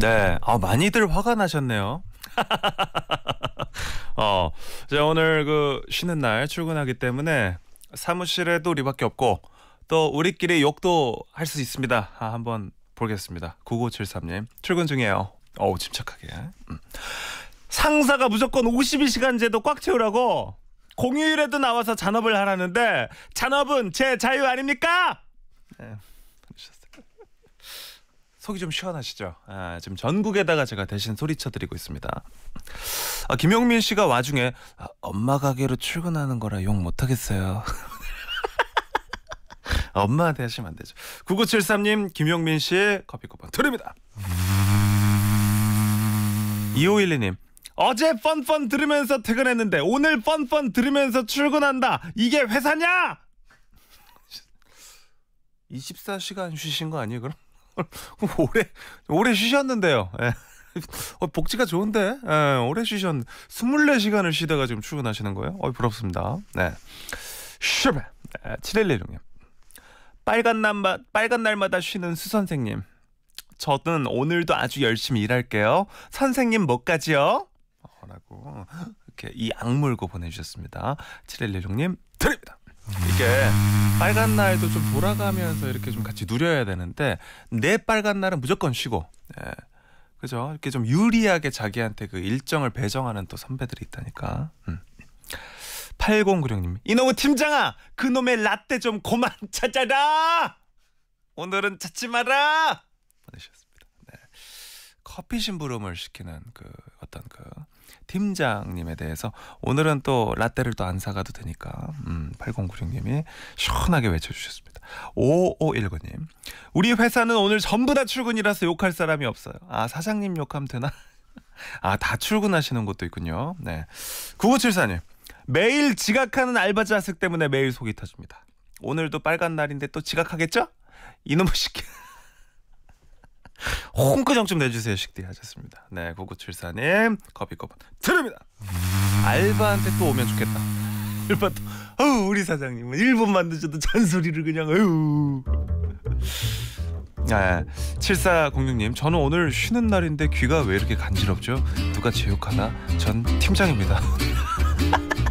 네. 아, 많이들 화가 나셨네요. 어, 제가 오늘 그 쉬는 날 출근하기 때문에 사무실에도 우리밖에 없고 또 우리끼리 욕도 할 수 있습니다. 아, 한번 보겠습니다. 9973님. 출근 중이에요. 어우, 침착하게. 음. 상사가 무조건 52시간제도 꽉 채우라고 공휴일에도 나와서 잔업을 하라는데 잔업은 제 자유 아닙니까? 네. 속이 좀 시원하시죠? 아, 지금 전국에다가 제가 대신 소리쳐드리고 있습니다. 아, 김용민 씨가 와중에 아, 엄마 가게로 출근하는 거라 욕 못하겠어요. 엄마한테 하시면 안 되죠. 9973님 김용민 씨의 커피 쿠폰 드립니다. 2512님 어제 펀펀 들으면서 퇴근했는데 오늘 펀펀 들으면서 출근한다. 이게 회사냐? 24시간 쉬신 거 아니에요 그럼? 오래 오래 쉬셨는데요. 예. 어, 복지가 좋은데 예, 오래 쉬셨 24시간을 쉬다가 지금 출근하시는 거예요? 어, 이 부럽습니다. 네. 슈베 네, 7일1 6님 빨간 날마, 빨간 날마다 쉬는 수 선생님. 저는 오늘도 아주 열심히 일할게요. 선생님 뭐까지요 라고 이렇게 이 악물고 보내주셨습니다. 7일1 6님 이렇게 빨간 날도 좀 돌아가면서 이렇게 좀 같이 누려야 되는데 내 빨간 날은 무조건 쉬고 예. 그죠 이렇게 좀 유리하게 자기한테 그 일정을 배정하는 또 선배들이 있다니까 음. 8096님 이놈의 팀장아 그놈의 라떼 좀 고만 찾아라 오늘은 찾지 마라 보내셨습니다 네. 커피 심부름을 시키는 그 어떤 그 팀장님에 대해서 오늘은 또 라떼를 또 안 사가도 되니까 음, 8096님이 시원하게 외쳐주셨습니다. 5519님 우리 회사는 오늘 전부 다 출근이라서 욕할 사람이 없어요. 아 사장님 욕하면 되나? 아 다 출근하시는 것도 있군요. 네 9574님 매일 지각하는 알바 자식 때문에 매일 속이 터집니다. 오늘도 빨간 날인데 또 지각하겠죠? 이놈의 시끼 홍크장좀 내주세요 식디 하셨습니다. 네 9974님 커피컵 드립니다. 알바한테 또 오면 좋겠다. 알바 반 어우 우리 사장님은 1분 만드셔도 잔소리를 그냥 어우 아, 7406님 저는 오늘 쉬는 날인데 귀가 왜 이렇게 간지럽죠? 누가 제욕하나? 전 팀장입니다